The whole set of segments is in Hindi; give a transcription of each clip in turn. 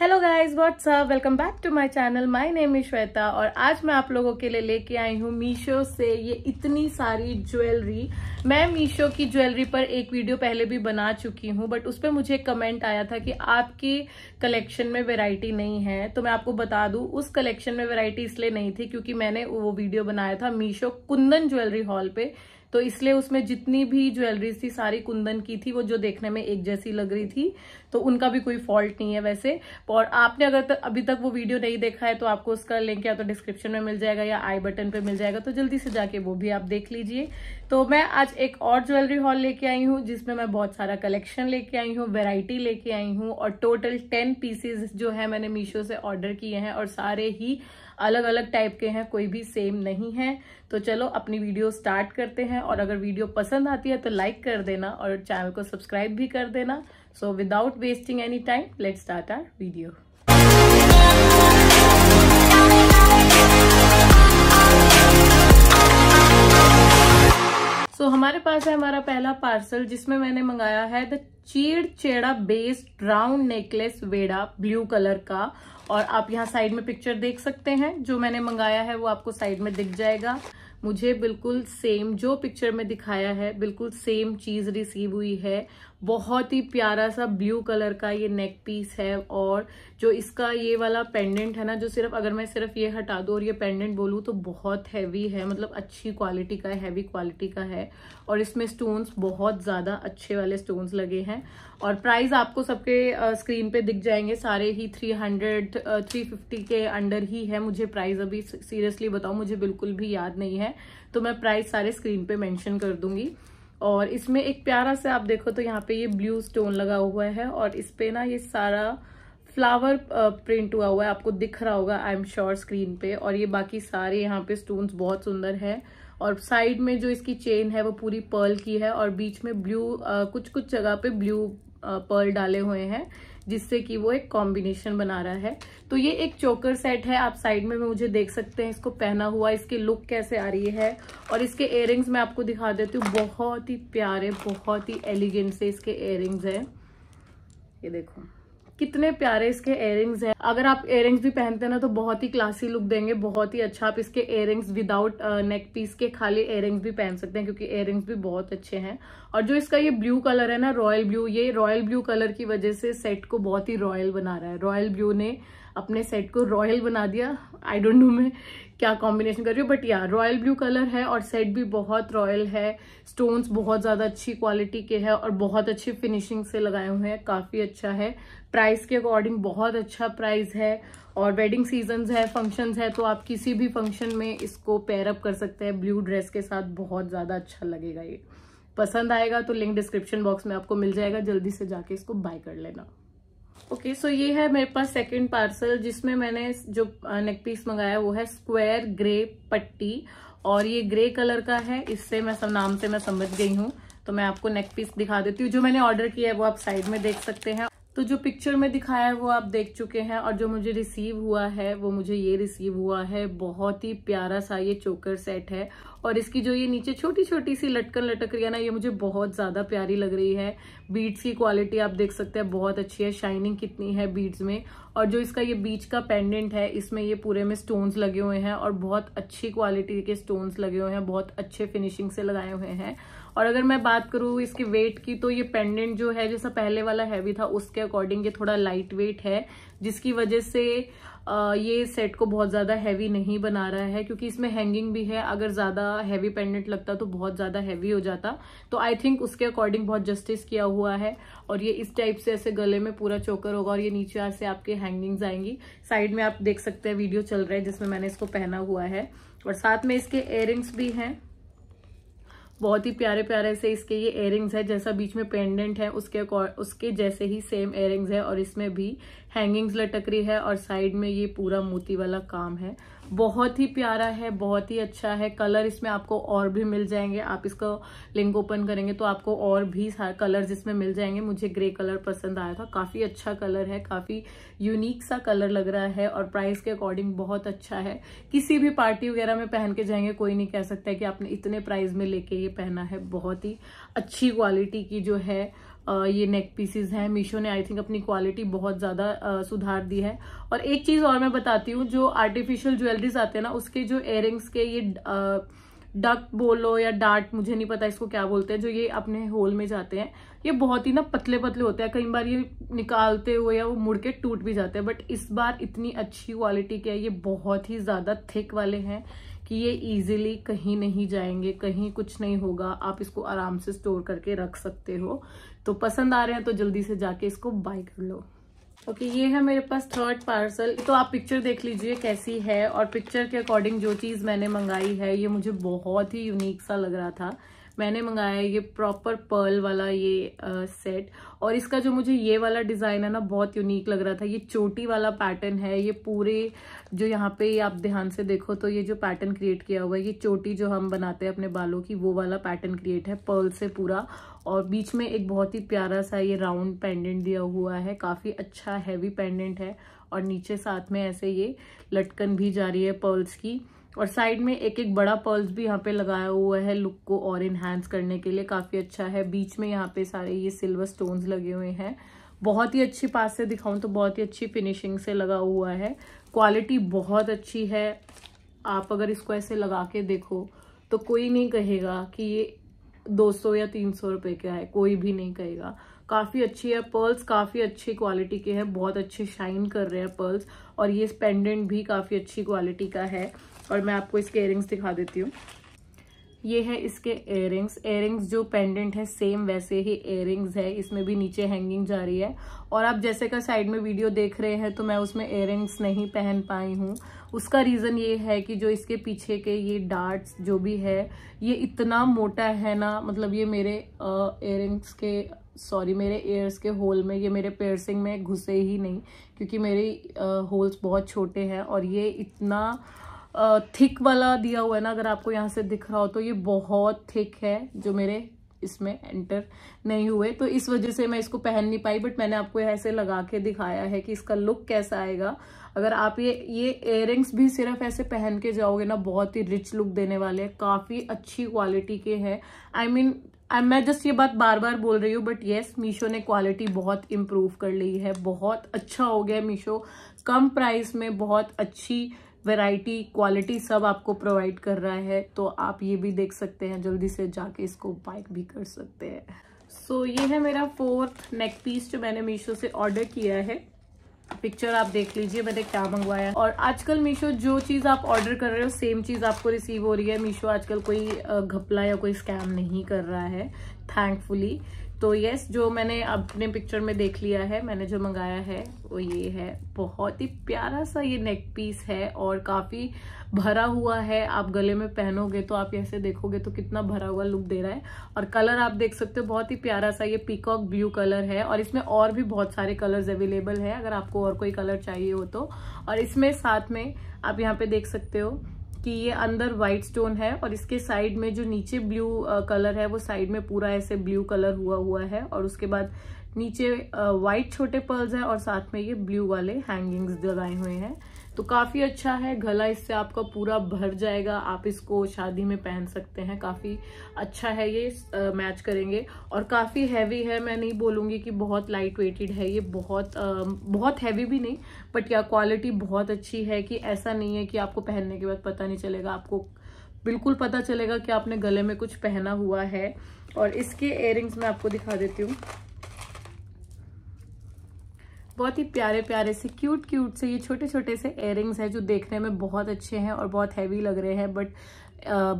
hello guys up welcome back to my channel my name is Shweta और आज मैं आप लोगों के लिए लेके आई हूँ मीशो से ये इतनी सारी ज्वेलरी मैं मीशो की ज्वेलरी पर एक वीडियो पहले भी बना चुकी हूँ बट उस पर मुझे कमेंट आया था कि आपके कलेक्शन में वेराइटी नहीं है तो मैं आपको बता दूँ उस कलेक्शन में वेरायटी इसलिए नहीं थी क्योंकि मैंने वो वीडियो बनाया था मीशो कुंदन ज्वेलरी हॉल पे तो इसलिए उसमें जितनी भी ज्वेलरीज थी सारी कुंदन की थी वो जो देखने में एक जैसी लग रही थी तो उनका भी कोई फॉल्ट नहीं है वैसे और आपने अगर तक अभी तक वो वीडियो नहीं देखा है तो आपको उसका लिंक या तो डिस्क्रिप्शन में मिल जाएगा या आई बटन पर मिल जाएगा तो जल्दी से जाके वो भी आप देख लीजिए तो मैं आज एक और ज्वेलरी हॉल लेके आई हूँ जिसमें मैं बहुत सारा कलेक्शन लेके आई हूँ वेराइटी लेके आई हूँ और टोटल टेन पीसेज जो है मैंने मीशो से ऑर्डर किए हैं और सारे ही अलग अलग टाइप के हैं कोई भी सेम नहीं है तो चलो अपनी वीडियो स्टार्ट करते हैं और अगर वीडियो पसंद आती है तो लाइक कर देना और चैनल को सब्सक्राइब भी कर देना so without wasting any time let start our video so so, हमारे पास है हमारा पहला पार्सल जिसमें मैंने मंगाया है द चीड़ चेड़ा बेस्ड राउंड नेकलेस वेड़ा ब्लू कलर का और आप यहाँ साइड में पिक्चर देख सकते हैं जो मैंने मंगाया है वो आपको साइड में दिख जाएगा मुझे बिल्कुल सेम जो पिक्चर में दिखाया है बिल्कुल सेम चीज़ रिसीव हुई है बहुत ही प्यारा सा ब्लू कलर का ये नेक पीस है और जो इसका ये वाला पेंडेंट है ना जो सिर्फ अगर मैं सिर्फ ये हटा दूँ और ये पेंडेंट बोलूँ तो बहुत हैवी है मतलब अच्छी क्वालिटी का हैवी क्वालिटी का है और इसमें स्टोन्स बहुत ज़्यादा अच्छे वाले स्टोन्स लगे हैं और प्राइस आपको सबके स्क्रीन पे दिख जाएंगे सारे ही थ्री हंड्रेड थ्री फिफ्टी के अंडर ही है मुझे प्राइस अभी सीरियसली बताओ मुझे बिल्कुल भी याद नहीं है तो मैं प्राइस सारे स्क्रीन पे मेंशन कर दूंगी और इसमें एक प्यारा सा आप देखो तो यहाँ पे ये ब्लू स्टोन लगा हुआ है और इस पे ना ये सारा फ्लावर प्रिंट हुआ हुआ है आपको दिख रहा होगा आई एम श्योर स्क्रीन पे और ये बाकी सारे यहाँ पे स्टोन्स बहुत सुंदर है और साइड में जो इसकी चेन है वो पूरी पर्ल की है और बीच में ब्लू कुछ कुछ जगह पे ब्लू पर्ल डाले हुए हैं जिससे कि वो एक कॉम्बिनेशन बना रहा है तो ये एक चोकर सेट है आप साइड में मुझे देख सकते हैं इसको पहना हुआ इसकी लुक कैसे आ रही है और इसके एयरिंग्स मैं आपको दिखा देती हूँ बहुत ही प्यारे बहुत ही एलिगेंट से इसके एयरिंग्स हैं ये देखो कितने प्यारे इसके एयरिंग्स हैं अगर आप एयरिंग्स भी पहनते हैं ना तो बहुत ही क्लासी लुक देंगे बहुत ही अच्छा आप इसके एयरिंग्स विदाउट नेक पीस के खाली एयरिंग्स भी पहन सकते हैं क्योंकि इयर भी बहुत अच्छे हैं और जो इसका ये ब्लू कलर है ना रॉयल ब्लू ये रॉयल ब्लू कलर की वजह से सेट को बहुत ही रॉयल बना रहा है रॉयल ब्लू ने अपने सेट को रॉयल बना दिया आई डोंट नो मैं क्या कॉम्बिनेशन कर रही हूँ बट या रॉयल ब्लू कलर है और सेट भी बहुत रॉयल है स्टोन्स बहुत ज़्यादा अच्छी क्वालिटी के हैं और बहुत अच्छी फिनिशिंग से लगाए हुए हैं काफ़ी अच्छा है प्राइस के अकॉर्डिंग बहुत अच्छा प्राइस है और वेडिंग सीजन है फंक्शंस है तो आप किसी भी फंक्शन में इसको पेयरअप कर सकते हैं ब्लू ड्रेस के साथ बहुत ज़्यादा अच्छा लगेगा ये पसंद आएगा तो लिंक डिस्क्रिप्शन बॉक्स में आपको मिल जाएगा जल्दी से जाके इसको बाय कर लेना ओके okay, सो so ये है मेरे पास सेकंड पार्सल जिसमें मैंने जो नेक पीस मंगाया वो है स्क्वायर ग्रे पट्टी और ये ग्रे कलर का है इससे मैं सब नाम से मैं समझ गई हूँ तो मैं आपको नेक पीस दिखा देती हूँ जो मैंने ऑर्डर किया है वो आप साइड में देख सकते हैं तो जो पिक्चर में दिखाया है वो आप देख चुके हैं और जो मुझे रिसीव हुआ है वो मुझे ये रिसीव हुआ है बहुत ही प्यारा सा ये चोकर सेट है और इसकी जो ये नीचे छोटी छोटी सी लटकन लटक रही है ना ये मुझे बहुत ज़्यादा प्यारी लग रही है बीड्स की क्वालिटी आप देख सकते हैं बहुत अच्छी है शाइनिंग कितनी है बीड्स में और जो इसका ये बीच का पेंडेंट है इसमें ये पूरे में स्टोन्स लगे हुए हैं और बहुत अच्छी क्वालिटी के स्टोन्स लगे हुए हैं बहुत अच्छे फिनिशिंग से लगाए हुए हैं और अगर मैं बात करूँ इसके वेट की तो ये पेंडेंट जो है जैसा पहले वाला हैवी था उसके अकॉर्डिंग ये थोड़ा लाइट वेट है जिसकी वजह से ये सेट को बहुत ज़्यादा हैवी नहीं बना रहा है क्योंकि इसमें हैंगिंग भी है अगर ज़्यादा हैवी पेंडेंट लगता तो बहुत ज़्यादा हैवी हो जाता तो आई थिंक उसके अकॉर्डिंग बहुत जस्टिस किया हुआ है और ये इस टाइप से ऐसे गले में पूरा चोकर होगा और ये नीचे यहाँ से आपके हैंगिंग्स आएंगी साइड में आप देख सकते हैं वीडियो चल रहा है जिसमें मैंने इसको पहना हुआ है और साथ में इसके एयरिंग्स भी हैं बहुत ही प्यारे प्यारे से इसके ये एयरिंग्स है जैसा बीच में पेंडेंट है उसके उसके जैसे ही सेम एयरिंग्स है और इसमें भी हैंगिंग्स लटक रही है और साइड में ये पूरा मोती वाला काम है बहुत ही प्यारा है बहुत ही अच्छा है कलर इसमें आपको और भी मिल जाएंगे आप इसका लिंक ओपन करेंगे तो आपको और भी कलर्स इसमें मिल जाएंगे मुझे ग्रे कलर पसंद आया था काफ़ी अच्छा कलर है काफ़ी यूनिक सा कलर लग रहा है और प्राइस के अकॉर्डिंग बहुत अच्छा है किसी भी पार्टी वगैरह में पहन के जाएंगे कोई नहीं कह सकता कि आपने इतने प्राइस में लेके ये पहना है बहुत ही अच्छी क्वालिटी की जो है ये नेक पीसेज हैं मीशो ने आई थिंक अपनी क्वालिटी बहुत ज़्यादा सुधार दी है और एक चीज़ और मैं बताती हूँ जो आर्टिफिशियल ज्वेलरीज आते हैं ना उसके जो एयरिंग्स के ये डक बोलो या डार्ट मुझे नहीं पता इसको क्या बोलते हैं जो ये अपने होल में जाते हैं ये बहुत ही ना पतले पतले होते हैं कई बार ये निकालते हुए या वो मुड़ के टूट भी जाते हैं बट इस बार इतनी अच्छी क्वालिटी के है ये बहुत ही ज़्यादा थिक वाले हैं कि ये इजीली कहीं नहीं जाएंगे कहीं कुछ नहीं होगा आप इसको आराम से स्टोर करके रख सकते हो तो पसंद आ रहे हैं तो जल्दी से जाके इसको बाय कर लो ओके okay, ये है मेरे पास थर्ड पार्सल तो आप पिक्चर देख लीजिए कैसी है और पिक्चर के अकॉर्डिंग जो चीज़ मैंने मंगाई है ये मुझे बहुत ही यूनिक सा लग रहा था मैंने मंगाया ये प्रॉपर पर्ल वाला ये आ, सेट और इसका जो मुझे ये वाला डिज़ाइन है ना बहुत यूनिक लग रहा था ये चोटी वाला पैटर्न है ये पूरे जो यहाँ पे आप ध्यान से देखो तो ये जो पैटर्न क्रिएट किया हुआ है ये चोटी जो हम बनाते हैं अपने बालों की वो वाला पैटर्न क्रिएट है पर्ल से पूरा और बीच में एक बहुत ही प्यारा सा ये राउंड पेंडेंट दिया हुआ है काफ़ी अच्छा हैवी पेंडेंट है और नीचे साथ में ऐसे ये लटकन भी जा रही है पर्ल्स की और साइड में एक एक बड़ा पर्ल्स भी यहाँ पे लगाया हुआ है लुक को और इन्हांस करने के लिए काफ़ी अच्छा है बीच में यहाँ पे सारे ये सिल्वर स्टोन्स लगे हुए हैं बहुत ही अच्छी पास से दिखाऊं तो बहुत ही अच्छी फिनिशिंग से लगा हुआ है क्वालिटी बहुत अच्छी है आप अगर इसको ऐसे लगा के देखो तो कोई नहीं कहेगा कि ये 200 या 300 रुपए का है कोई भी नहीं कहेगा काफ़ी अच्छी है पर्ल्स काफ़ी अच्छी क्वालिटी के हैं बहुत अच्छे शाइन कर रहे हैं पर्ल्स और ये पेंडेंट भी काफ़ी अच्छी क्वालिटी का है और मैं आपको इसके एयरिंग्स दिखा देती हूँ ये है इसके एयरिंग्स एयरिंग्स जो पेंडेंट है सेम वैसे ही एयरिंग्स है इसमें भी नीचे हैंगिंग जा रही है और आप जैसे का साइड में वीडियो देख रहे हैं तो मैं उसमें एयरिंग्स नहीं पहन पाई हूँ उसका रीज़न ये है कि जो इसके पीछे के ये डार्ट्स जो भी है ये इतना मोटा है ना मतलब ये मेरे एयरिंग्स के सॉरी मेरे एयर्स के होल में ये मेरे पेयरसिंग में घुसे ही नहीं क्योंकि मेरे होल्स बहुत छोटे हैं और ये इतना थिक वाला दिया हुआ है ना अगर आपको यहाँ से दिख रहा हो तो ये बहुत थिक है जो मेरे इसमें एंटर नहीं हुए तो इस वजह से मैं इसको पहन नहीं पाई बट मैंने आपको ऐसे लगा के दिखाया है कि इसका लुक कैसा आएगा अगर आप ये ये इयर भी सिर्फ ऐसे पहन के जाओगे ना बहुत ही रिच लुक देने वाले हैं काफ़ी अच्छी क्वालिटी के हैं आई मीन मैं जस्ट ये बात बार बार बोल रही हूँ बट येस मीशो ने क्वालिटी बहुत इम्प्रूव कर ली है बहुत अच्छा हो गया मीशो कम प्राइस में बहुत अच्छी वैरायटी क्वालिटी सब आपको प्रोवाइड कर रहा है तो आप ये भी देख सकते हैं जल्दी से जाके इसको बाइक भी कर सकते हैं सो so, ये है मेरा फोर्थ नेक पीस जो मैंने मीशो से ऑर्डर किया है पिक्चर आप देख लीजिए मैंने क्या मंगवाया और आजकल मीशो जो चीज आप ऑर्डर कर रहे हो सेम चीज आपको रिसीव हो रही है मीशो आजकल कोई घपला या कोई स्कैम नहीं कर रहा है थैंकफुली तो यस जो मैंने अपने पिक्चर में देख लिया है मैंने जो मंगाया है वो ये है बहुत ही प्यारा सा ये नेक पीस है और काफ़ी भरा हुआ है आप गले में पहनोगे तो आप ऐसे देखोगे तो कितना भरा हुआ लुक दे रहा है और कलर आप देख सकते हो बहुत ही प्यारा सा ये पीकॉक ब्लू कलर है और इसमें और भी बहुत सारे कलर्स अवेलेबल है अगर आपको और कोई कलर चाहिए हो तो और इसमें साथ में आप यहाँ पे देख सकते हो कि ये अंदर व्हाइट स्टोन है और इसके साइड में जो नीचे ब्लू कलर है वो साइड में पूरा ऐसे ब्लू कलर हुआ हुआ है और उसके बाद नीचे व्हाइट छोटे पर्ल्स है और साथ में ये ब्लू वाले हैंगिंग्स लगाए हुए हैं तो काफ़ी अच्छा है गला इससे आपका पूरा भर जाएगा आप इसको शादी में पहन सकते हैं काफ़ी अच्छा है ये आ, मैच करेंगे और काफ़ी हैवी है मैं नहीं बोलूंगी कि बहुत लाइट वेटेड है ये बहुत आ, बहुत हैवी भी नहीं बट या क्वालिटी बहुत अच्छी है कि ऐसा नहीं है कि आपको पहनने के बाद पता नहीं चलेगा आपको बिल्कुल पता चलेगा कि आपने गले में कुछ पहना हुआ है और इसके एयरिंग्स मैं आपको दिखा देती हूँ बहुत ही प्यारे प्यारे से क्यूट क्यूट से ये छोटे छोटे से एयरिंग्स हैं जो देखने में बहुत अच्छे हैं और बहुत हैवी लग रहे हैं बट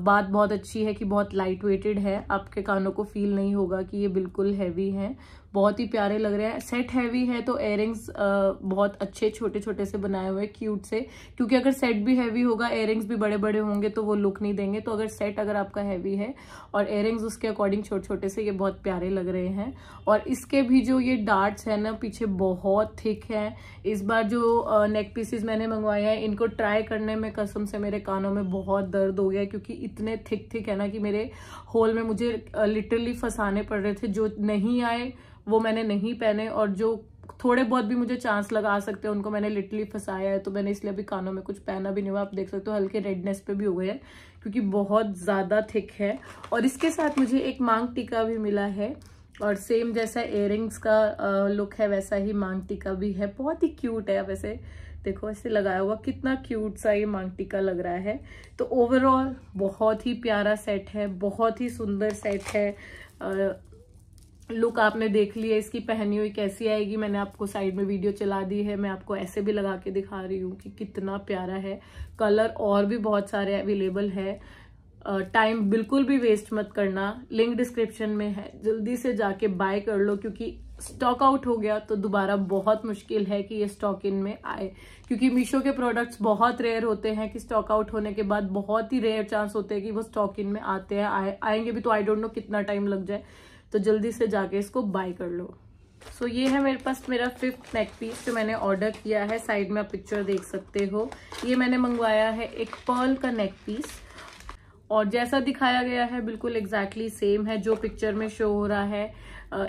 बात बहुत अच्छी है कि बहुत लाइट वेटेड है आपके कानों को फील नहीं होगा कि ये बिल्कुल हैवी हैं बहुत ही प्यारे लग रहे हैं सेट हैवी है तो एयरिंग्स बहुत अच्छे छोटे छोटे से बनाए हुए क्यूट से क्योंकि अगर सेट भी हैवी होगा एयरिंग्स भी बड़े बड़े होंगे तो वो लुक नहीं देंगे तो अगर सेट अगर आपका हैवी है और एयरिंग्स उसके अकॉर्डिंग छोटे छोटे से ये बहुत प्यारे लग रहे हैं और इसके भी जो ये डार्ट्स है ना पीछे बहुत थिक है इस बार जो नेक पीसेस मैंने मंगवाए हैं इनको ट्राई करने में कसम से मेरे कानों में बहुत दर्द हो गया क्योंकि इतने थिक थिक है ना कि मेरे होल में मुझे लिटरली फंसाने पड़ रहे थे जो नहीं आए वो मैंने नहीं पहने और जो थोड़े बहुत भी मुझे चांस लगा सकते हैं उनको मैंने लिटरली फंसाया है तो मैंने इसलिए अभी कानों में कुछ पहना भी नहीं हुआ आप देख सकते हो हल्के रेडनेस पे भी हो गए हैं क्योंकि बहुत ज़्यादा थिक है और इसके साथ मुझे एक मांग टीका भी मिला है और सेम जैसा इयर का लुक है वैसा ही मांग टीका भी है बहुत ही क्यूट है वैसे देखो ऐसे लगाया हुआ कितना क्यूट सा ये मांगटिका लग रहा है तो ओवरऑल बहुत ही प्यारा सेट है बहुत ही सुंदर सेट है आ, लुक आपने देख लिया इसकी पहनी हुई कैसी आएगी मैंने आपको साइड में वीडियो चला दी है मैं आपको ऐसे भी लगा के दिखा रही हूँ कि कितना प्यारा है कलर और भी बहुत सारे अवेलेबल है टाइम बिल्कुल भी वेस्ट मत करना लिंक डिस्क्रिप्शन में है जल्दी से जाके बाय कर लो क्योंकि स्टॉक आउट हो गया तो दोबारा बहुत मुश्किल है कि ये स्टॉक इन में आए क्योंकि मीशो के प्रोडक्ट्स बहुत रेयर होते हैं कि स्टॉक आउट होने के बाद बहुत ही रेयर चांस होते हैं कि वो स्टॉक इन में आते हैं आए आएंगे भी तो आई डोंट नो कितना टाइम लग जाए तो जल्दी से जाके इसको बाय कर लो सो so, ये है मेरे पास मेरा फिफ्थ नेक पीस जो मैंने ऑर्डर किया है साइड में आप पिक्चर देख सकते हो ये मैंने मंगवाया है एक पर्ल का नेक पीस और जैसा दिखाया गया है बिल्कुल एग्जैक्टली exactly सेम है जो पिक्चर में शो हो रहा है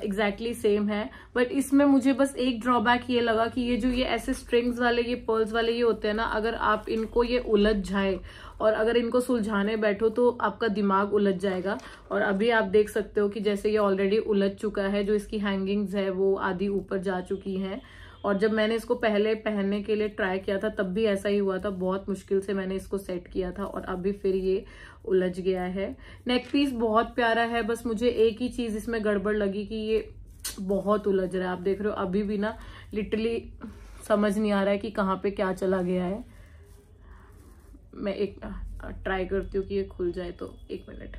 एग्जैक्टली uh, सेम exactly है बट इसमें मुझे बस एक ड्रॉबैक ये लगा कि ये जो ये ऐसे स्ट्रिंग्स वाले ये पर्ल्स वाले ये होते हैं ना अगर आप इनको ये उलझ जाए और अगर इनको सुलझाने बैठो तो आपका दिमाग उलझ जाएगा और अभी आप देख सकते हो कि जैसे ये ऑलरेडी उलझ चुका है जो इसकी हैंगिंग्स है वो आधी ऊपर जा चुकी हैं और जब मैंने इसको पहले पहनने के लिए ट्राई किया था तब भी ऐसा ही हुआ था बहुत मुश्किल से मैंने इसको सेट किया था और अभी फिर ये उलझ गया है नेक पीस बहुत प्यारा है बस मुझे एक ही चीज़ इसमें गड़बड़ लगी कि ये बहुत उलझ रहा है आप देख रहे हो अभी भी ना लिटरली समझ नहीं आ रहा है कि कहाँ पे क्या चला गया है मैं एक ट्राई करती हूँ कि ये खुल जाए तो एक मिनट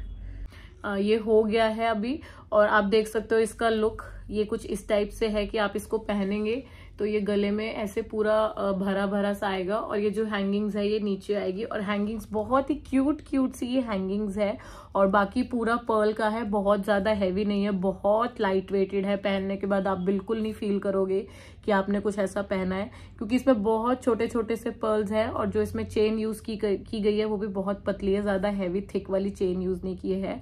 ये हो गया है अभी और आप देख सकते हो इसका लुक ये कुछ इस टाइप से है कि आप इसको पहनेंगे तो ये गले में ऐसे पूरा भरा भरा सा आएगा और ये जो हैंगिंग्स है ये नीचे आएगी और हैंगिंग्स बहुत ही क्यूट क्यूट सी ये हैंगिंग्स है और बाकी पूरा पर्ल का है बहुत ज़्यादा हैवी नहीं है बहुत लाइट वेटेड है पहनने के बाद आप बिल्कुल नहीं फील करोगे कि आपने कुछ ऐसा पहना है क्योंकि इसमें बहुत छोटे छोटे से पर्ल्स हैं और जो इसमें चेन यूज़ की, की गई है वो भी बहुत पतली है ज़्यादा हैवी थिक वाली चेन यूज़ नहीं की है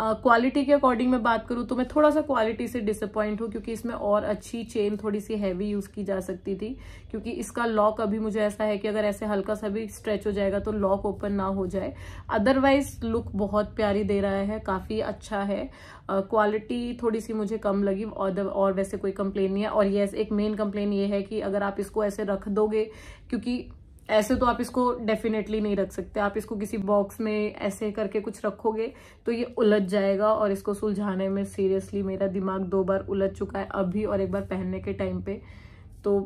क्वालिटी के अकॉर्डिंग मैं बात करूँ तो मैं थोड़ा सा क्वालिटी से डिसअपॉइंट हूँ क्योंकि इसमें और अच्छी चेन थोड़ी सी हैवी यूज़ की जा सकती थी क्योंकि इसका लॉक अभी मुझे ऐसा है कि अगर ऐसे हल्का सा भी स्ट्रेच हो जाएगा तो लॉक ओपन ना हो जाए अदरवाइज लुक बहुत प्यारी दे रहा है काफ़ी अच्छा है क्वालिटी uh, थोड़ी सी मुझे कम लगी और और वैसे कोई कंप्लेन नहीं है और येस एक मेन कंप्लेन ये है कि अगर आप इसको ऐसे रख दोगे क्योंकि ऐसे तो आप इसको डेफिनेटली नहीं रख सकते आप इसको किसी बॉक्स में ऐसे करके कुछ रखोगे तो ये उलझ जाएगा और इसको सुलझाने में सीरियसली मेरा दिमाग दो बार उलझ चुका है अभी और एक बार पहनने के टाइम पे तो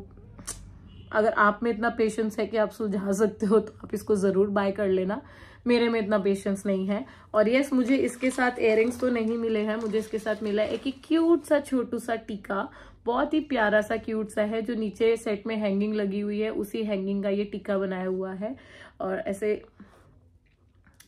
अगर आप में इतना पेशेंस है कि आप सुलझा सकते हो तो आप इसको ज़रूर बाय कर लेना मेरे में इतना पेशेंस नहीं है और यस मुझे इसके साथ एयरिंग्स तो नहीं मिले हैं मुझे इसके साथ मिला है एक क्यूट सा छोटू सा टीका बहुत ही प्यारा सा क्यूट सा है जो नीचे सेट में हैंगिंग लगी हुई है उसी हैंगिंग का ये टीका बनाया हुआ है और ऐसे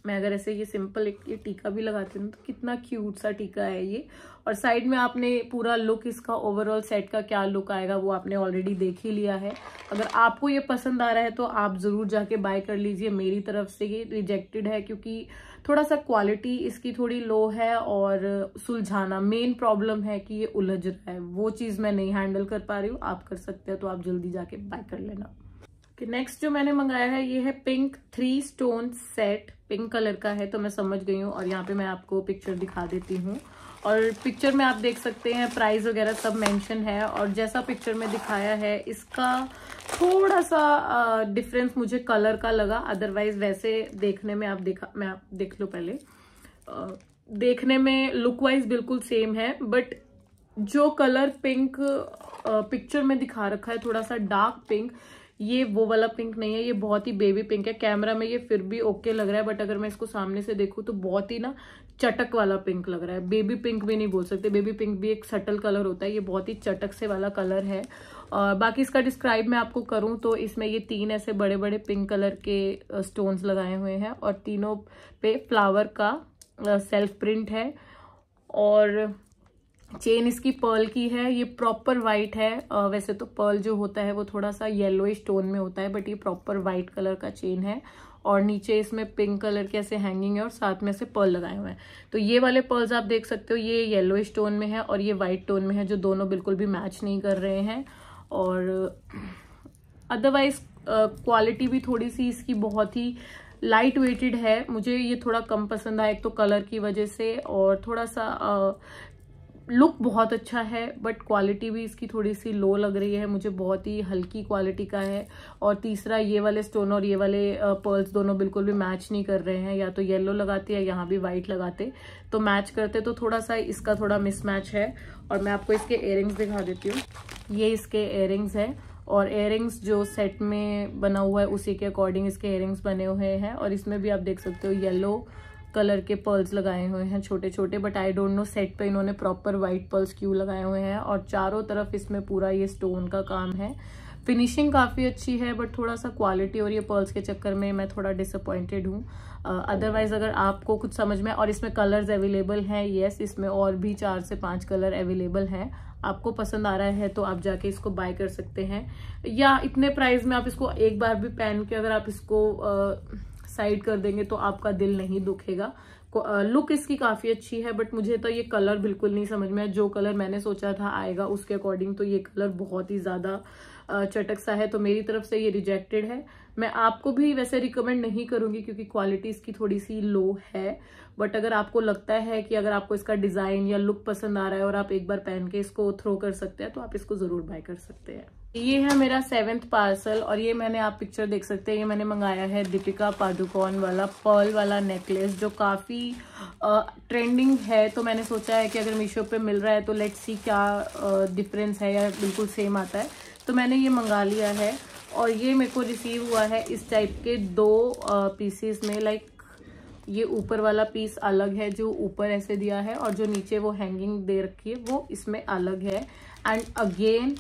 मैं अगर ऐसे ये सिंपल एक ये टीका भी लगाती हूँ तो कितना क्यूट सा टीका है ये और साइड में आपने पूरा लुक इसका ओवरऑल सेट का क्या लुक आएगा वो आपने ऑलरेडी देख ही लिया है अगर आपको ये पसंद आ रहा है तो आप ज़रूर जाके बाय कर लीजिए मेरी तरफ से ये रिजेक्टेड है क्योंकि थोड़ा सा क्वालिटी इसकी थोड़ी लो है और सुलझाना मेन प्रॉब्लम है कि ये उलझ रहा है वो चीज़ मैं नहीं हैंडल कर पा रही हूँ आप कर सकते हो तो आप जल्दी जाके बाय कर लेना कि नेक्स्ट जो मैंने मंगाया है ये है pink three stone set pink colour का है तो मैं समझ गई हूँ और यहाँ पे मैं आपको पिक्चर दिखा देती हूँ और पिक्चर में आप देख सकते हैं प्राइस वगैरह सब मेंशन है और जैसा पिक्चर में दिखाया है इसका थोड़ा सा डिफरेंस मुझे कलर का लगा अदरवाइज वैसे देखने में आप देखा मैं आप देख लो पहले आ, देखने में लुक वाइज बिल्कुल सेम है बट जो कलर पिंक पिक्चर में दिखा रखा है थोड़ा सा डार्क पिंक ये वो वाला पिंक नहीं है ये बहुत ही बेबी पिंक है कैमरा में ये फिर भी ओके लग रहा है बट अगर मैं इसको सामने से देखूँ तो बहुत ही ना चटक वाला पिंक लग रहा है बेबी पिंक भी नहीं बोल सकते बेबी पिंक भी एक सटल कलर होता है ये बहुत ही चटक से वाला कलर है और बाकी इसका डिस्क्राइब मैं आपको करूँ तो इसमें ये तीन ऐसे बड़े बड़े पिंक कलर के स्टोन्स लगाए हुए हैं और तीनों पे फ्लावर का सेल्फ प्रिंट है और चेन इसकी पर्ल की है ये प्रॉपर वाइट है आ, वैसे तो पर्ल जो होता है वो थोड़ा सा येलो टोन में होता है बट ये प्रॉपर वाइट कलर का चेन है और नीचे इसमें पिंक कलर के ऐसे हैंगिंग है और साथ में से पर्ल लगाए हुए हैं तो ये वाले पर्ल्स आप देख सकते हो ये येलोइश टोन में है और ये वाइट टोन में है जो दोनों बिल्कुल भी मैच नहीं कर रहे हैं और अदरवाइज क्वालिटी भी थोड़ी सी इसकी बहुत ही लाइट वेटेड है मुझे ये थोड़ा कम पसंद आया एक तो कलर की वजह से और थोड़ा सा लुक बहुत अच्छा है बट क्वालिटी भी इसकी थोड़ी सी लो लग रही है मुझे बहुत ही हल्की क्वालिटी का है और तीसरा ये वाले स्टोन और ये वाले पर्ल्स दोनों बिल्कुल भी मैच नहीं कर रहे हैं या तो येलो लगाते या यहाँ भी वाइट लगाते तो मैच करते तो थोड़ा सा इसका थोड़ा मिसमैच है और मैं आपको इसके एयरिंग्स दिखा देती हूँ ये इसके एयरिंग्स हैं और एयरिंग्स जो सेट में बना हुआ है उसी के अकॉर्डिंग इसके एयरिंग्स बने हुए हैं और इसमें भी आप देख सकते हो येलो कलर के पर्ल्स लगाए हुए हैं छोटे छोटे but I don't know set पे इन्होंने प्रॉपर वाइट पर्ल्स क्यों लगाए हुए हैं और चारों तरफ इसमें पूरा ये स्टोन का काम है फिनिशिंग काफ़ी अच्छी है बट थोड़ा सा क्वालिटी और ये पर्ल्स के चक्कर में मैं थोड़ा डिसअपॉइंटेड हूँ अदरवाइज uh, अगर आपको कुछ समझ में और इसमें कलर्स अवेलेबल हैं येस इसमें और भी चार से पांच कलर अवेलेबल हैं आपको पसंद आ रहा है तो आप जाके इसको बाय कर सकते हैं या इतने प्राइस में आप इसको एक बार भी पहन के अगर आप इसको uh, साइड कर देंगे तो आपका दिल नहीं दुखेगा लुक इसकी काफ़ी अच्छी है बट मुझे तो ये कलर बिल्कुल नहीं समझ में जो कलर मैंने सोचा था आएगा उसके अकॉर्डिंग तो ये कलर बहुत ही ज़्यादा चटक सा है तो मेरी तरफ से ये रिजेक्टेड है मैं आपको भी वैसे रिकमेंड नहीं करूंगी क्योंकि क्वालिटी इसकी थोड़ी सी लो है बट अगर आपको लगता है कि अगर आपको इसका डिज़ाइन या लुक पसंद आ रहा है और आप एक बार पहन के इसको थ्रो कर सकते हैं तो आप इसको ज़रूर बाय कर सकते हैं ये है मेरा सेवेंथ पार्सल और ये मैंने आप पिक्चर देख सकते हैं ये मैंने मंगाया है दीपिका पादुकोण वाला पर्ल वाला नेकलेस जो काफ़ी ट्रेंडिंग है तो मैंने सोचा है कि अगर मीशो पे मिल रहा है तो लेट्स सी क्या डिफरेंस है या बिल्कुल सेम आता है तो मैंने ये मंगा लिया है और ये मेरे को रिसीव हुआ है इस टाइप के दो पीसीस में लाइक ये ऊपर वाला पीस अलग है जो ऊपर ऐसे दिया है और जो नीचे वो हैंगिंग दे रखी है वो इसमें अलग है एंड अगेन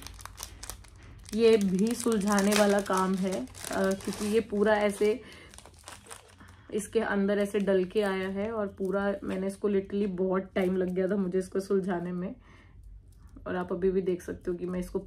ये भी सुलझाने वाला काम है क्योंकि ये पूरा ऐसे इसके अंदर ऐसे डल के आया है और पूरा मैंने इसको लिटरली बहुत टाइम लग गया था मुझे इसको सुलझाने में और आप अभी भी देख सकते हो कि मैं इसको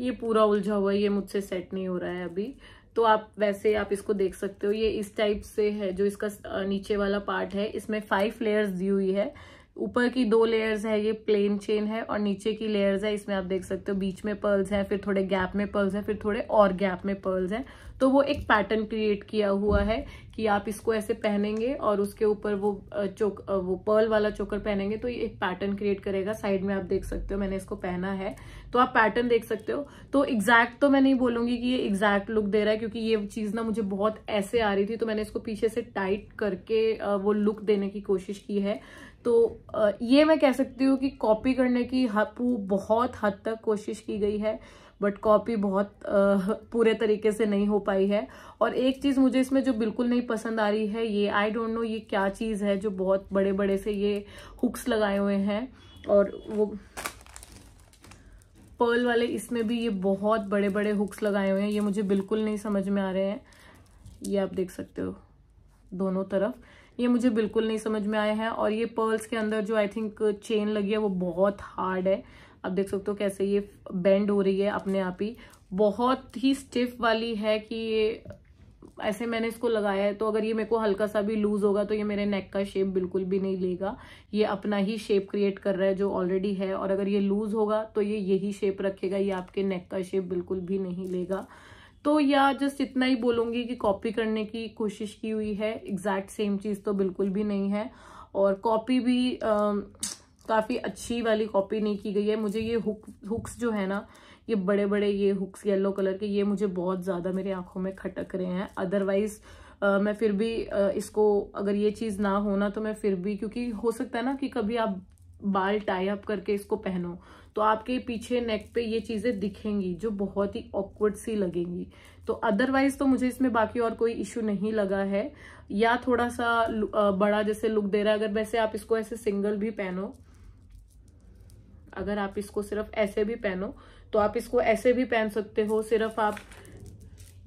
ये पूरा उलझा हुआ है ये मुझसे सेट नहीं हो रहा है अभी तो आप वैसे आप इसको देख सकते हो ये इस टाइप से है जो इसका नीचे वाला पार्ट है इसमें फाइव लेयर्स दी हुई है ऊपर की दो लेयर्स है ये प्लेन चेन है और नीचे की लेयर्स है इसमें आप देख सकते हो बीच में पर्ल्स हैं फिर थोड़े गैप में पर्ल्स हैं फिर थोड़े और गैप में पर्ल्स हैं तो वो एक पैटर्न क्रिएट किया हुआ है कि आप इसको ऐसे पहनेंगे और उसके ऊपर वो चोक वो पर्ल वाला चोकर पहनेंगे तो ये एक पैटर्न क्रिएट करेगा साइड में आप देख सकते हो मैंने इसको पहना है तो आप पैटर्न देख सकते हो तो एग्जैक्ट तो मैं नहीं बोलूंगी कि ये एग्जैक्ट लुक दे रहा है क्योंकि ये चीज़ ना मुझे बहुत ऐसे आ रही थी तो मैंने इसको पीछे से टाइट करके वो लुक देने की कोशिश की है तो ये मैं कह सकती हूँ कि कॉपी करने की बहुत हद तक कोशिश की गई है बट कॉपी बहुत पूरे तरीके से नहीं हो पाई है और एक चीज़ मुझे इसमें जो बिल्कुल नहीं पसंद आ रही है ये आई डोंट नो ये क्या चीज़ है जो बहुत बड़े बड़े से ये हुक्स लगाए हुए हैं और वो पर्ल वाले इसमें भी ये बहुत बड़े बड़े हुक्स लगाए हुए हैं ये मुझे बिल्कुल नहीं समझ में आ रहे हैं ये आप देख सकते हो दोनों तरफ ये मुझे बिल्कुल नहीं समझ में आया है और ये पर्ल्स के अंदर जो आई थिंक चेन लगी है वो बहुत हार्ड है आप देख सकते हो कैसे ये बेंड हो रही है अपने आप ही बहुत ही स्टिफ वाली है कि ये ऐसे मैंने इसको लगाया है तो अगर ये मेरे को हल्का सा भी लूज होगा तो ये मेरे नेक का शेप बिल्कुल भी नहीं लेगा ये अपना ही शेप क्रिएट कर रहा है जो ऑलरेडी है और अगर ये लूज होगा तो ये यही शेप रखेगा ये आपके नेक का शेप बिल्कुल भी नहीं लेगा तो या जस्ट इतना ही बोलूंगी कि कॉपी करने की कोशिश की हुई है एग्जैक्ट सेम चीज़ तो बिल्कुल भी नहीं है और कॉपी भी काफ़ी अच्छी वाली कॉपी नहीं की गई है मुझे ये हुक हुक्स जो है ना ये बड़े बड़े ये हुक्स येलो कलर के ये मुझे बहुत ज़्यादा मेरी आंखों में खटक रहे हैं अदरवाइज़ Uh, मैं फिर भी uh, इसको अगर ये चीज़ ना हो ना तो मैं फिर भी क्योंकि हो सकता है ना कि कभी आप बाल टाई अप करके इसको पहनो तो आपके पीछे नेक पे ये चीज़ें दिखेंगी जो बहुत ही ऑकवर्ड सी लगेंगी तो अदरवाइज तो मुझे इसमें बाकी और कोई इश्यू नहीं लगा है या थोड़ा सा बड़ा जैसे लुक दे रहा है अगर वैसे आप इसको ऐसे सिंगल भी पहनो अगर आप इसको सिर्फ ऐसे भी पहनो तो आप इसको ऐसे भी पहन सकते हो सिर्फ आप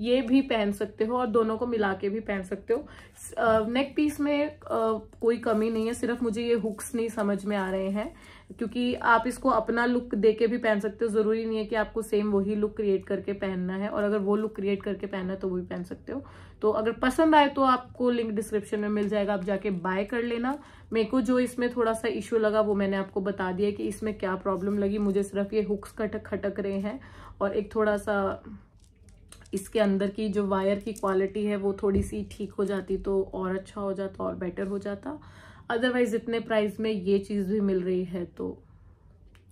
ये भी पहन सकते हो और दोनों को मिला के भी पहन सकते हो नेक पीस में आ, कोई कमी नहीं है सिर्फ मुझे ये हुक्स नहीं समझ में आ रहे हैं क्योंकि आप इसको अपना लुक दे के भी पहन सकते हो ज़रूरी नहीं है कि आपको सेम वही लुक क्रिएट करके पहनना है और अगर वो लुक क्रिएट करके पहनना है तो वो भी पहन सकते हो तो अगर पसंद आए तो आपको लिंक डिस्क्रिप्शन में मिल जाएगा आप जाके बाय कर लेना मेरे को जो इसमें थोड़ा सा इश्यू लगा वो मैंने आपको बता दिया कि इसमें क्या प्रॉब्लम लगी मुझे सिर्फ ये हुक्स खटक खटक रहे हैं और एक थोड़ा सा इसके अंदर की जो वायर की क्वालिटी है वो थोड़ी सी ठीक हो जाती तो और अच्छा हो जाता और बेटर हो जाता अदरवाइज इतने प्राइस में ये चीज़ भी मिल रही है तो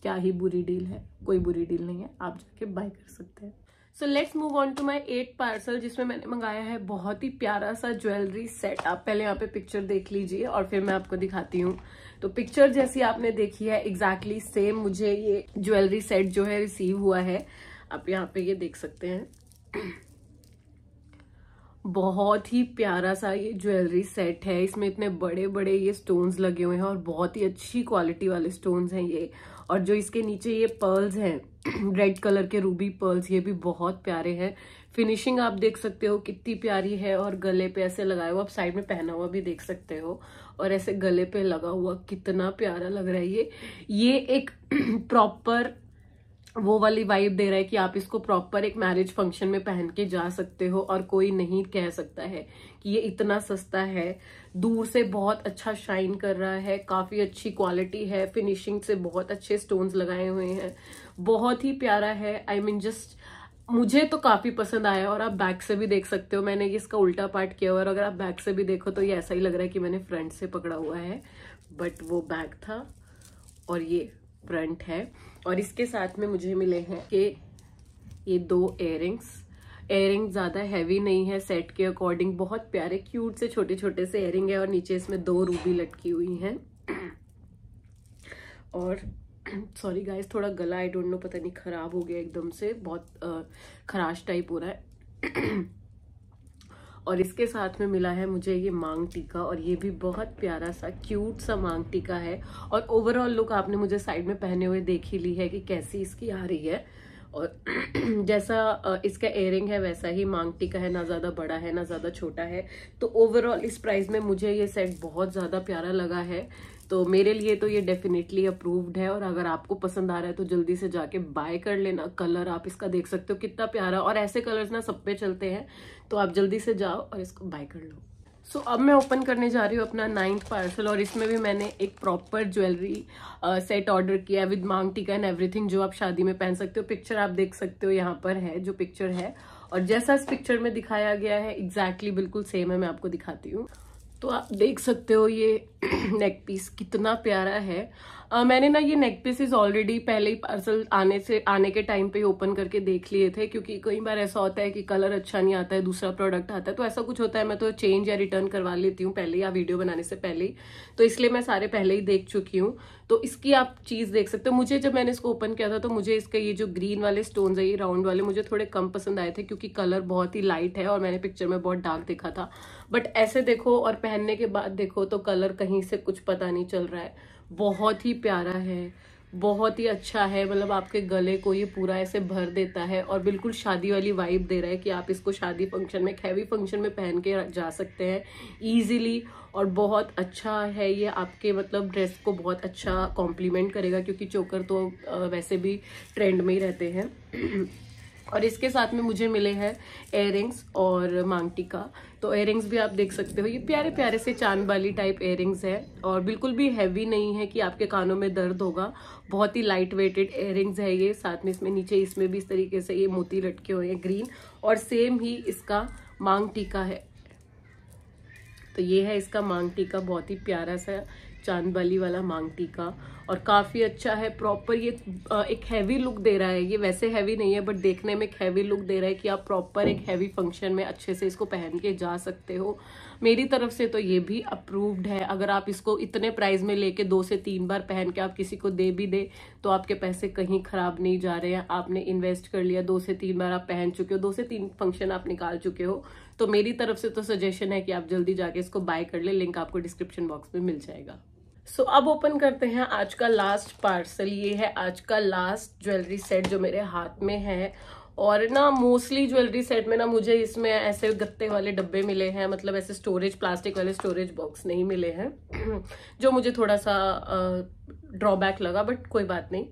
क्या ही बुरी डील है कोई बुरी डील नहीं है आप जाके बाय कर सकते हैं so let's move on to my eight parcel जिसमें मैंने मंगाया है बहुत ही प्यारा सा ज्वेलरी सेट आप पहले यहाँ पे पिक्चर देख लीजिए और फिर मैं आपको दिखाती हूँ तो पिक्चर जैसी आपने देखी है एग्जैक्टली exactly सेम मुझे ये ज्वेलरी सेट जो है रिसीव हुआ है आप यहाँ पे ये देख सकते हैं बहुत ही प्यारा सा ये ज्वेलरी सेट है इसमें इतने बड़े बड़े ये स्टोन्स लगे हुए हैं और बहुत ही अच्छी क्वालिटी वाले स्टोन्स हैं ये और जो इसके नीचे ये पर्ल्स हैं रेड कलर के रूबी पर्ल्स ये भी बहुत प्यारे हैं फिनिशिंग आप देख सकते हो कितनी प्यारी है और गले पे ऐसे लगाया हुआ आप साइड में पहना हुआ भी देख सकते हो और ऐसे गले पे लगा हुआ कितना प्यारा लग रहा है ये ये एक प्रॉपर वो वाली वाइब दे रहा है कि आप इसको प्रॉपर एक मैरिज फंक्शन में पहन के जा सकते हो और कोई नहीं कह सकता है कि ये इतना सस्ता है दूर से बहुत अच्छा शाइन कर रहा है काफी अच्छी क्वालिटी है फिनिशिंग से बहुत अच्छे स्टोन्स लगाए हुए हैं बहुत ही प्यारा है आई मीन जस्ट मुझे तो काफी पसंद आया और आप बैक से भी देख सकते हो मैंने इसका उल्टा पार्ट किया हुआ और अगर आप बैक से भी देखो तो ये ऐसा ही लग रहा है कि मैंने फ्रंट से पकड़ा हुआ है बट वो बैक था और ये फ्रंट है और इसके साथ में मुझे मिले हैं कि ये दो एयरिंग्स एयरिंग ज़्यादा हैवी नहीं है सेट के अकॉर्डिंग बहुत प्यारे क्यूट से छोटे छोटे से एयरिंग है और नीचे इसमें दो रूबी लटकी हुई हैं और सॉरी गाइस थोड़ा गला आई डोंट नो पता नहीं ख़राब हो गया एकदम से बहुत खराश टाइप हो रहा है और इसके साथ में मिला है मुझे ये मांग टीका और ये भी बहुत प्यारा सा क्यूट सा मांग टीका है और ओवरऑल लुक आपने मुझे साइड में पहने हुए देख ही ली है कि कैसी इसकी आ रही है और जैसा इसका एयरिंग है वैसा ही मांग टीका है ना ज़्यादा बड़ा है ना ज़्यादा छोटा है तो ओवरऑल इस प्राइस में मुझे ये सेट बहुत ज़्यादा प्यारा लगा है तो मेरे लिए तो ये डेफिनेटली अप्रूव्ड है और अगर आपको पसंद आ रहा है तो जल्दी से जाके बाय कर लेना कलर आप इसका देख सकते हो कितना प्यारा और ऐसे कलर्स ना सब पे चलते हैं तो आप जल्दी से जाओ और इसको बाय कर लो सो so, अब मैं ओपन करने जा रही हूँ अपना नाइन्थ पार्सल और इसमें भी मैंने एक प्रॉपर ज्वेलरी सेट ऑर्डर किया with maang tikka and everything जो आप शादी में पहन सकते हो पिक्चर आप देख सकते हो यहाँ पर है जो पिक्चर है और जैसा इस पिक्चर में दिखाया गया है एग्जैक्टली exactly बिल्कुल सेम है मैं आपको दिखाती हूँ तो आप देख सकते हो ये नेक पीस कितना प्यारा है आ, मैंने ना ये नेक इज ऑलरेडी पहले ही पार्सल आने से आने के टाइम पे ओपन करके देख लिए थे क्योंकि कई बार ऐसा होता है कि कलर अच्छा नहीं आता है दूसरा प्रोडक्ट आता है तो ऐसा कुछ होता है मैं तो चेंज या रिटर्न करवा लेती हूँ पहले या वीडियो बनाने से पहले ही तो इसलिए मैं सारे पहले ही देख चुकी हूँ तो इसकी आप चीज़ देख सकते हो मुझे जब मैंने इसको ओपन किया था तो मुझे इसके ये जो ग्रीन वाले स्टोन है ये राउंड वाले मुझे थोड़े कम पसंद आए थे क्योंकि कलर बहुत ही लाइट है और मैंने पिक्चर में बहुत डार्क देखा था बट ऐसे देखो और पहनने के बाद देखो तो कलर कहीं से कुछ पता नहीं चल रहा है बहुत ही प्यारा है बहुत ही अच्छा है मतलब आपके गले को ये पूरा ऐसे भर देता है और बिल्कुल शादी वाली वाइब दे रहा है कि आप इसको शादी फंक्शन में हैवी फंक्शन में पहन के जा सकते हैं ईजिली और बहुत अच्छा है ये आपके मतलब ड्रेस को बहुत अच्छा कॉम्प्लीमेंट करेगा क्योंकि चोकर तो वैसे भी ट्रेंड में ही रहते हैं और इसके साथ में मुझे मिले हैं एयर और मांगटिका तो इयर भी आप देख सकते हो ये प्यारे प्यारे से चांद वाली टाइप इयर है और बिल्कुल भी हैवी नहीं है कि आपके कानों में दर्द होगा बहुत ही लाइट वेटेड इयर है ये साथ में इसमें नीचे इसमें भी इस तरीके से ये मोती लटके हुए हैं ग्रीन और सेम ही इसका मांग टीका है तो ये है इसका मांग टीका बहुत ही प्यारा सा चांद वाली वाला मांग टीका और काफ़ी अच्छा है प्रॉपर ये एक हैवी लुक दे रहा है ये वैसे हैवी नहीं है बट देखने में एक हैवी लुक दे रहा है कि आप प्रॉपर एक हैवी फंक्शन में अच्छे से इसको पहन के जा सकते हो मेरी तरफ से तो ये भी अप्रूव्ड है अगर आप इसको इतने प्राइस में लेके दो से तीन बार पहन के आप किसी को दे भी दे तो आपके पैसे कहीं खराब नहीं जा रहे हैं आपने इन्वेस्ट कर लिया दो से तीन बार आप पहन चुके हो दो से तीन फंक्शन आप निकाल चुके हो तो मेरी तरफ से तो सजेशन है कि आप जल्दी जाके इसको बाय कर ले लिंक आपको डिस्क्रिप्शन बॉक्स में मिल जाएगा सो so, अब ओपन करते हैं आज का लास्ट पार्सल ये है आज का लास्ट ज्वेलरी सेट जो मेरे हाथ में है और ना मोस्टली ज्वेलरी सेट में ना मुझे इसमें ऐसे गत्ते वाले डब्बे मिले हैं मतलब ऐसे स्टोरेज प्लास्टिक वाले स्टोरेज बॉक्स नहीं मिले हैं जो मुझे थोड़ा सा ड्रॉबैक लगा बट कोई बात नहीं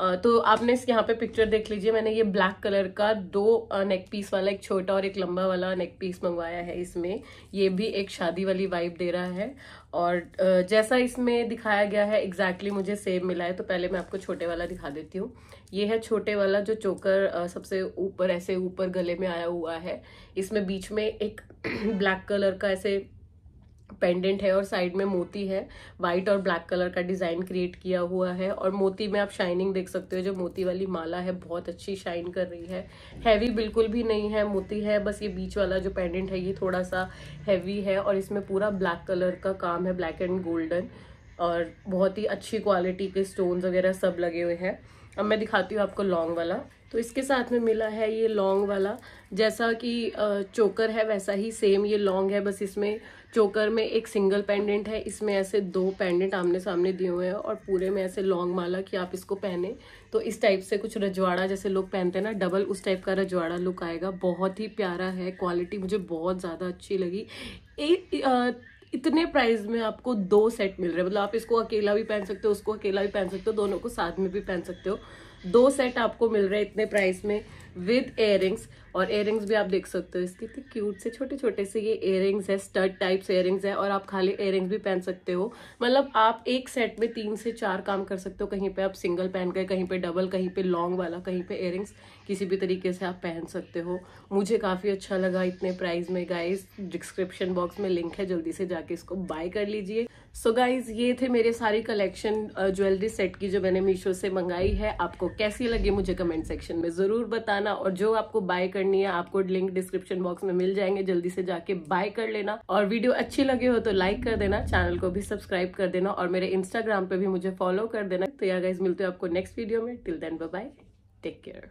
आ, तो आपने इस यहाँ पे पिक्चर देख लीजिए मैंने ये ब्लैक कलर का दो नेक पीस वाला एक छोटा और एक लंबा वाला नेक पीस मंगवाया है इसमें ये भी एक शादी वाली वाइब दे रहा है और जैसा इसमें दिखाया गया है एग्जैक्टली exactly मुझे सेम मिला है तो पहले मैं आपको छोटे वाला दिखा देती हूँ ये है छोटे वाला जो चोकर सबसे ऊपर ऐसे ऊपर गले में आया हुआ है इसमें बीच में एक ब्लैक कलर का ऐसे पेंडेंट है और साइड में मोती है वाइट और ब्लैक कलर का डिजाइन क्रिएट किया हुआ है और मोती में आप शाइनिंग देख सकते हो जो मोती वाली माला है बहुत अच्छी शाइन कर रही है हैवी बिल्कुल भी नहीं है मोती है बस ये बीच वाला जो पेंडेंट है ये थोड़ा सा हैवी है और इसमें पूरा ब्लैक कलर का काम है ब्लैक एंड गोल्डन और बहुत ही अच्छी क्वालिटी के स्टोन वगैरह सब लगे हुए हैं अब मैं दिखाती हूँ आपको लॉन्ग वाला तो इसके साथ में मिला है ये लॉन्ग वाला जैसा कि चोकर है वैसा ही सेम ये लॉन्ग है बस इसमें चोकर में एक सिंगल पेंडेंट है इसमें ऐसे दो पेंडेंट आमने सामने दिए हुए हैं और पूरे में ऐसे लॉन्ग माला कि आप इसको पहने तो इस टाइप से कुछ रजवाड़ा जैसे लोग पहनते हैं ना डबल उस टाइप का रजवाड़ा लुक आएगा बहुत ही प्यारा है क्वालिटी मुझे बहुत ज़्यादा अच्छी लगी एक इतने प्राइस में आपको दो सेट मिल रहे हैं मतलब आप इसको अकेला भी पहन सकते हो उसको अकेला भी पहन सकते हो दोनों को साथ में भी पहन सकते हो दो सेट आपको मिल रहे हैं इतने प्राइस में विद इयर और एयरिंग्स भी आप देख सकते हो इसके इतने क्यूट से छोटे छोटे से ये इयर है स्टर्ट टाइप्स रिंग्स है और आप खाली एयरिंग्स भी पहन सकते हो मतलब आप एक सेट में तीन से चार काम कर सकते हो कहीं पे आप सिंगल पहन गए कहीं पे डबल कहीं पे लॉन्ग वाला कहीं पे एयरिंग्स किसी भी तरीके से आप पहन सकते हो मुझे काफ़ी अच्छा लगा इतने प्राइस में गाइज डिस्क्रिप्शन बॉक्स में लिंक है जल्दी से जाके इसको बाय कर लीजिए सो so गाइज ये थे मेरे सारे कलेक्शन ज्वेलरी सेट की जो मैंने मीशो से मंगाई है आपको कैसी लगी मुझे कमेंट सेक्शन में ज़रूर बताना और जो आपको बाय करनी है आपको लिंक डिस्क्रिप्शन बॉक्स में मिल जाएंगे जल्दी से जाके बाय कर लेना और वीडियो अच्छी लगी हो तो लाइक कर देना चैनल को भी सब्सक्राइब कर देना और मेरे इंस्टाग्राम पे भी मुझे फॉलो कर देना तो या गाइज मिलते हो आपको नेक्स्ट वीडियो में till then bye take care